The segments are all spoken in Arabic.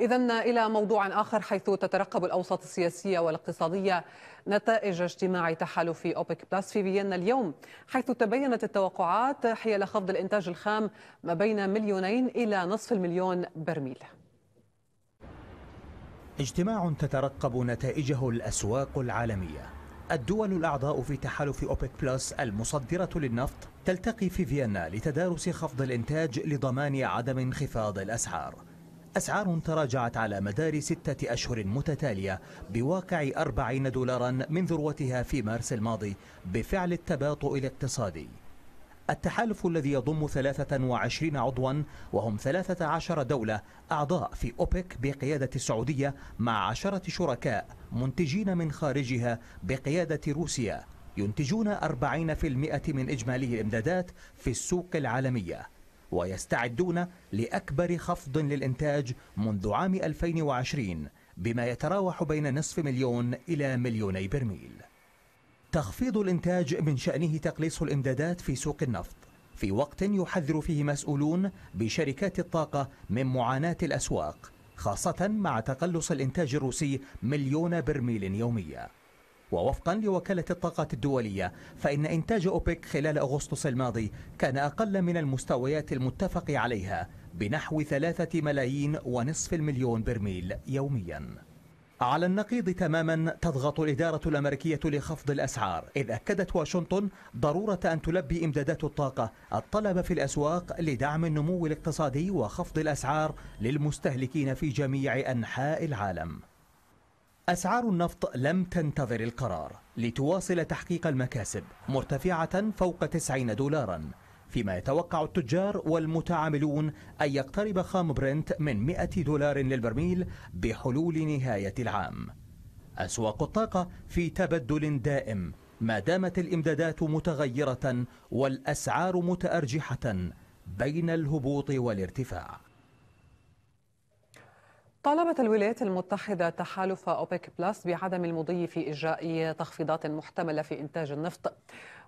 إذا إلى موضوع آخر حيث تترقب الأوساط السياسية والاقتصادية نتائج اجتماع تحالف أوبك بلس في فيينا اليوم حيث تبينت التوقعات حيال خفض الإنتاج الخام ما بين مليونين إلى نصف المليون برميل اجتماع تترقب نتائجه الأسواق العالمية الدول الأعضاء في تحالف أوبك بلس المصدرة للنفط تلتقي في فيينا لتدارس خفض الإنتاج لضمان عدم انخفاض الأسعار أسعار تراجعت على مدار ستة أشهر متتالية بواقع 40 دولارا من ذروتها في مارس الماضي بفعل التباطؤ الاقتصادي التحالف الذي يضم 23 عضوا وهم 13 دولة أعضاء في أوبك بقيادة السعودية مع عشرة شركاء منتجين من خارجها بقيادة روسيا ينتجون 40% من إجمالي الإمدادات في السوق العالمية ويستعدون لأكبر خفض للإنتاج منذ عام 2020 بما يتراوح بين نصف مليون إلى مليوني برميل تخفيض الإنتاج من شأنه تقليص الإمدادات في سوق النفط في وقت يحذر فيه مسؤولون بشركات الطاقة من معاناة الأسواق خاصة مع تقلص الإنتاج الروسي مليون برميل يومياً ووفقا لوكالة الطاقة الدولية فإن إنتاج أوبك خلال أغسطس الماضي كان أقل من المستويات المتفق عليها بنحو ثلاثة ملايين ونصف المليون برميل يومياً على النقيض تماما تضغط الإدارة الأمريكية لخفض الأسعار إذ أكدت واشنطن ضرورة أن تلبي إمدادات الطاقة الطلب في الأسواق لدعم النمو الاقتصادي وخفض الأسعار للمستهلكين في جميع أنحاء العالم أسعار النفط لم تنتظر القرار لتواصل تحقيق المكاسب مرتفعة فوق 90 دولارا فيما يتوقع التجار والمتعاملون أن يقترب خام برنت من 100 دولار للبرميل بحلول نهاية العام أسواق الطاقة في تبدل دائم ما دامت الإمدادات متغيرة والأسعار متأرجحة بين الهبوط والارتفاع طالبت الولايات المتحدة تحالف أوبيك بلس بعدم المضي في إجراء تخفيضات محتملة في إنتاج النفط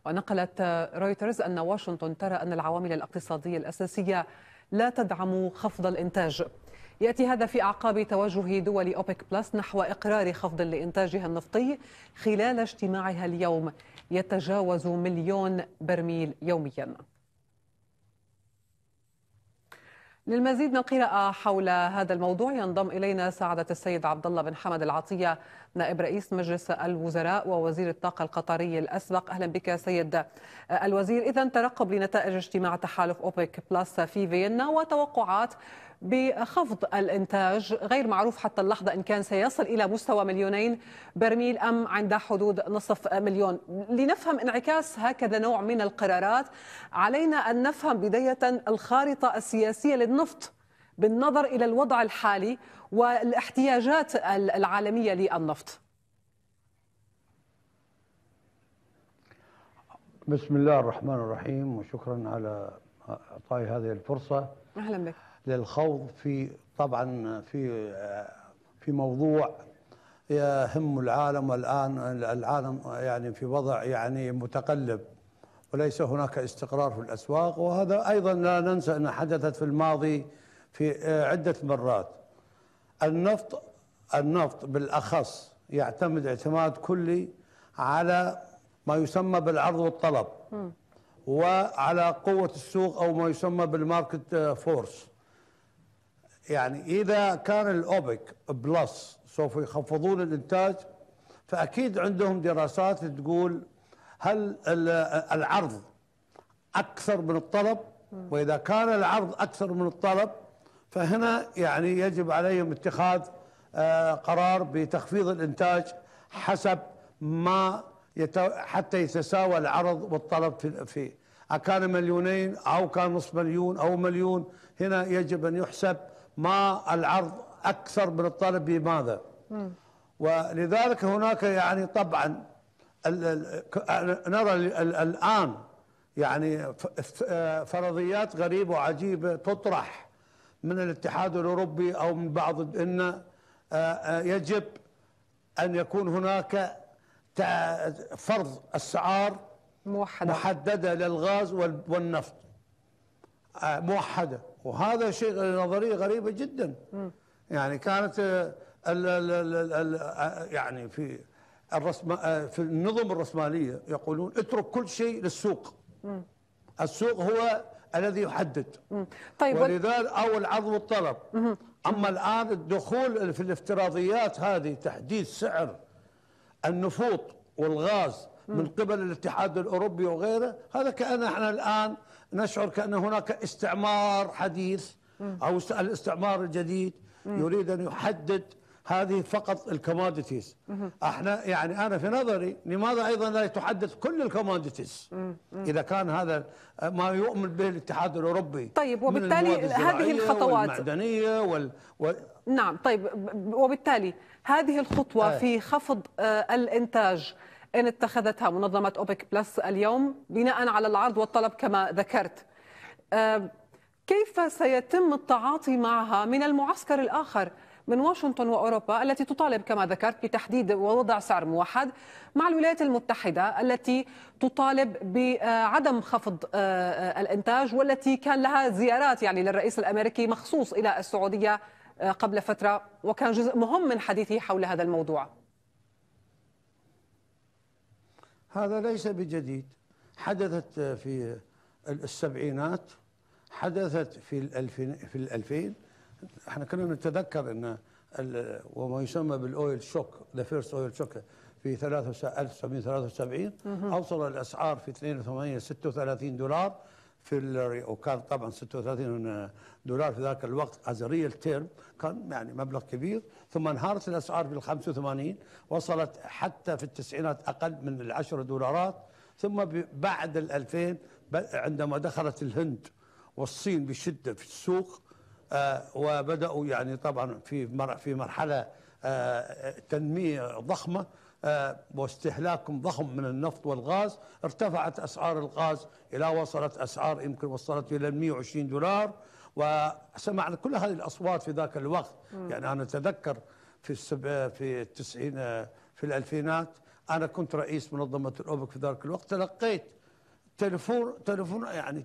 ونقلت رويترز أن واشنطن ترى أن العوامل الاقتصادية الأساسية لا تدعم خفض الإنتاج يأتي هذا في أعقاب توجه دول أوبيك بلس نحو إقرار خفض لإنتاجها النفطي خلال اجتماعها اليوم يتجاوز مليون برميل يومياً للمزيد من القراءة حول هذا الموضوع ينضم إلينا سعادة السيد عبد الله بن حمد العطية نائب رئيس مجلس الوزراء ووزير الطاقة القطري الأسبق أهلا بك سيد الوزير إذا ترقب لنتائج اجتماع تحالف أوبك بلس في فيينا وتوقعات بخفض الإنتاج غير معروف حتى اللحظة إن كان سيصل إلى مستوى مليونين برميل أم عند حدود نصف مليون لنفهم انعكاس هكذا نوع من القرارات علينا أن نفهم بداية الخارطة السياسية للنفط بالنظر إلى الوضع الحالي والاحتياجات العالمية للنفط بسم الله الرحمن الرحيم وشكرا على اعطائي هذه الفرصه اهلا بك للخوض في طبعا في في موضوع يهم العالم والان العالم يعني في وضع يعني متقلب وليس هناك استقرار في الاسواق وهذا ايضا لا ننسى ان حدثت في الماضي في عده مرات النفط النفط بالاخص يعتمد اعتماد كلي على ما يسمى بالعرض والطلب وعلى قوه السوق او ما يسمى بالماركت فورس يعني إذا كان الأوبك بلس سوف يخفضون الإنتاج فأكيد عندهم دراسات تقول هل العرض أكثر من الطلب وإذا كان العرض أكثر من الطلب فهنا يعني يجب عليهم اتخاذ آه، قرار بتخفيض الإنتاج حسب ما حتى يتساوى العرض والطلب في في أكان مليونين أو كان نصف مليون أو مليون هنا يجب أن يحسب ما العرض اكثر من الطلب بماذا ولذلك هناك يعني طبعا نرى الان يعني فرضيات غريبه وعجيبه تطرح من الاتحاد الاوروبي او من بعض ان آه، آه، يجب ان يكون هناك فرض اسعار موحده محدده للغاز والنفط آه، موحده وهذا شيء نظريه غريبه جدا يعني كانت ال ال الـ الـ يعني في الرسم في النظم الرأسمالية يقولون اترك كل شيء للسوق السوق هو الذي يحدد طيب ولذلك او العرض والطلب اما الان الدخول في الافتراضيات هذه تحديد سعر النفوط والغاز من قبل الاتحاد الاوروبي وغيره هذا كان احنا الان نشعر كأن هناك استعمار حديث أو الاستعمار الجديد يريد أن يحدد هذه فقط الكوموديتيز احنا يعني انا في نظري لماذا ايضا لا تحدث كل الكوموديتيز اذا كان هذا ما يؤمن به الاتحاد الاوروبي طيب وبالتالي هذه الخطوات المعدنيه وال... و... نعم طيب وبالتالي هذه الخطوه آه. في خفض آه، الانتاج إن اتخذتها منظمة أوبك بلس اليوم بناء على العرض والطلب كما ذكرت كيف سيتم التعاطي معها من المعسكر الآخر من واشنطن وأوروبا التي تطالب كما ذكرت بتحديد ووضع سعر موحد مع الولايات المتحدة التي تطالب بعدم خفض آه، آه، الإنتاج والتي كان لها زيارات يعني للرئيس الأمريكي مخصوص إلى السعودية آه، قبل فترة وكان جزء مهم من حديثه حول هذا الموضوع هذا ليس بجديد حدثت في السبعينات حدثت في الألفين في الألفين احنا كنا نتذكر ان وما يسمى بالاويل شوك ذا فيرست اويل شوك في 1973 اوصل الاسعار في 82 36 دولار في وكان طبعا 36 دولار في ذاك الوقت از ريل تيرم كان يعني مبلغ كبير ثم انهارت الاسعار ال 85 وصلت حتى في التسعينات اقل من 10 دولارات ثم بعد ال 2000 عندما دخلت الهند والصين بشده في السوق آه، وبداوا يعني طبعا في في مرحله آه، تنميه ضخمه آه، واستهلاكهم ضخم من النفط والغاز ارتفعت أسعار الغاز إلى وصلت أسعار يمكن وصلت إلى 120 دولار وسمعنا كل هذه الأصوات في ذاك الوقت م. يعني أنا أتذكر في السب... في التسعين آه، في الألفينات أنا كنت رئيس منظمة الأوبك في ذاك الوقت تلقيت تلفون تلفون يعني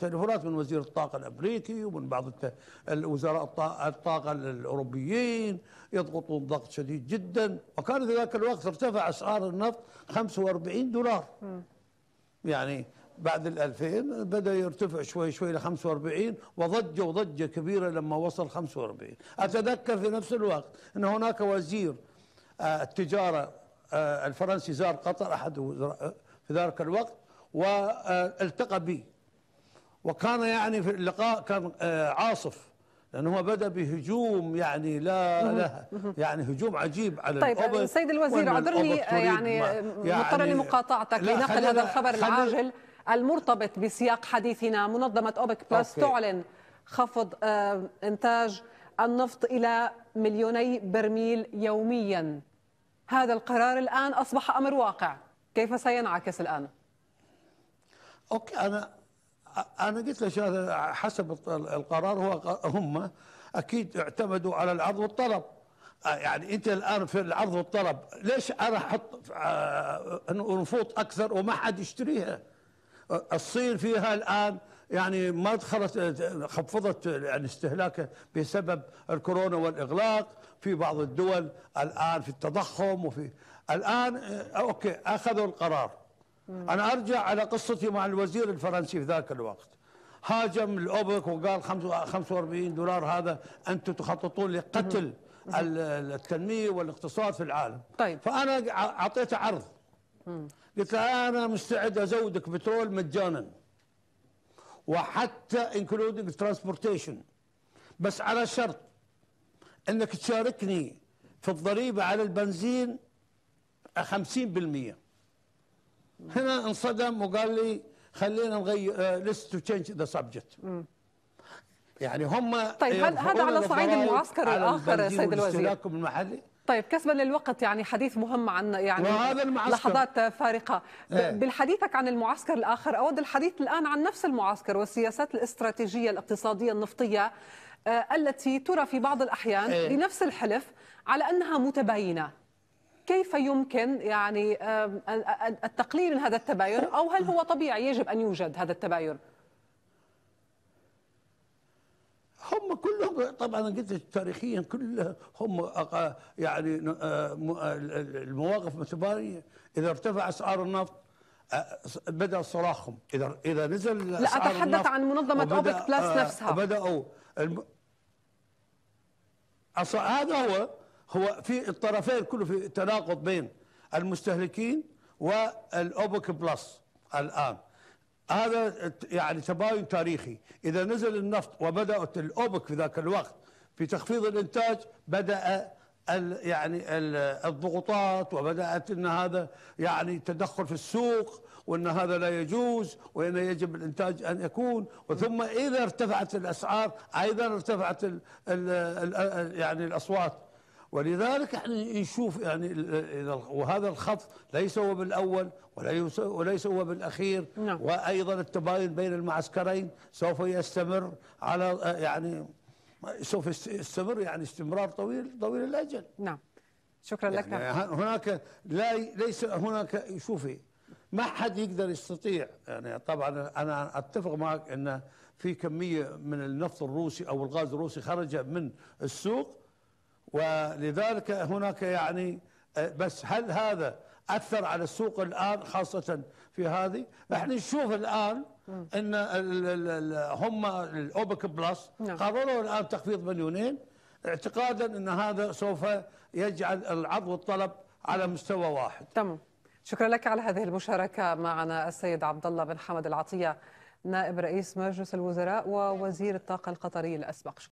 تلفونات من وزير الطاقه الامريكي ومن بعض الوزراء الطاقه الاوروبيين يضغطون ضغط شديد جدا وكان في ذاك الوقت ارتفع اسعار النفط 45 دولار يعني بعد ال 2000 بدا يرتفع شوي شوي ل 45 وضجه وضجه كبيره لما وصل 45 اتذكر في نفس الوقت ان هناك وزير آه، التجاره آه، الفرنسي زار قطر احد آه، في ذلك الوقت والتقى بي وكان يعني في اللقاء كان آه، عاصف لانه هو بدا بهجوم يعني لا له يعني هجوم عجيب على طيب الأوبر سيد الوزير اعذرني آه، يعني, يعني لمقاطعتك لنقل هذا الخبر العاجل المرتبط بسياق حديثنا منظمه اوبك بلس تعلن خفض آه، انتاج النفط الى مليوني برميل يوميا هذا القرار الان اصبح امر واقع كيف سينعكس الان اوكي انا انا قلت له حسب القرار هو هم اكيد اعتمدوا على العرض والطلب آه، يعني انت الان في العرض والطلب ليش انا احط آه، نفوط اكثر وما حد يشتريها الصين فيها الان يعني ما دخلت خفضت يعني استهلاكها بسبب الكورونا والاغلاق في بعض الدول الان في التضخم وفي الان آه، اوكي اخذوا القرار أنا أرجع على قصتي مع الوزير الفرنسي في ذاك الوقت هاجم الأوبك وقال 45 دولار هذا أنتم تخططون لقتل التنمية والاقتصاد في العالم طيب. فأنا أعطيته عرض قلت له أنا مستعد أزودك بترول مجانا وحتى انكلودنج ترانسبورتيشن بس على شرط انك تشاركني في الضريبه على البنزين 50% هنا انصدم وقال لي خلينا نغير ليست تو تشينج ذا سبجكت يعني هم طيب هذا على صعيد المعسكر الاخر سيد الوزير المحلي طيب كسبا للوقت يعني حديث مهم عن يعني وهذا المعسكر. لحظات فارقة إيه؟ بالحديثك عن المعسكر الآخر أود الحديث الآن عن نفس المعسكر والسياسات الاستراتيجية الاقتصادية النفطية آه، التي ترى في بعض الأحيان إيه؟ لنفس الحلف على أنها متباينة كيف يمكن يعني التقليل من هذا التباين او هل هو طبيعي يجب ان يوجد هذا التباين؟ هم كلهم طبعا قلت تاريخيا كلهم هم آه، يعني آه، آه، المواقف متباينه اذا ارتفع اسعار النفط بدا صراخهم اذا اذا نزل لا اتحدث عن منظمه اوبك بلس نفسها بداوا الم... هذا هو هو في الطرفين كله في تناقض بين المستهلكين والاوبك بلس الان هذا يعني تباين تاريخي اذا نزل النفط وبدات الاوبك في ذاك الوقت في تخفيض الانتاج بدا يعني الضغوطات وبدات ان هذا يعني تدخل في السوق وان هذا لا يجوز وان يجب الانتاج ان يكون وثم اذا ارتفعت الاسعار ايضا ارتفعت الـ الـ الـ يعني الاصوات ولذلك احنا نشوف يعني, يعني وهذا الخط ليس هو بالاول وليس وليس هو بالاخير نعم. وايضا التباين بين المعسكرين سوف يستمر على آه، يعني سوف يستمر يعني استمرار طويل طويل الاجل نعم شكرا يعني لك يعني هناك لا ليس هناك شوفي ما حد يقدر يستطيع يعني طبعا انا اتفق معك ان في كميه من النفط الروسي او الغاز الروسي خرج من السوق ولذلك هناك يعني آه، بس هل هذا اثر على السوق الان خاصه في هذه احنا نشوف الان ان هم الاوبك بلس نعم. قرروا الان تخفيض مليونين اعتقادا ان هذا سوف يجعل العرض والطلب على مستوى واحد تمام شكرا لك على هذه المشاركه معنا السيد عبد الله بن حمد العطيه نائب رئيس مجلس الوزراء ووزير الطاقه القطري الاسبق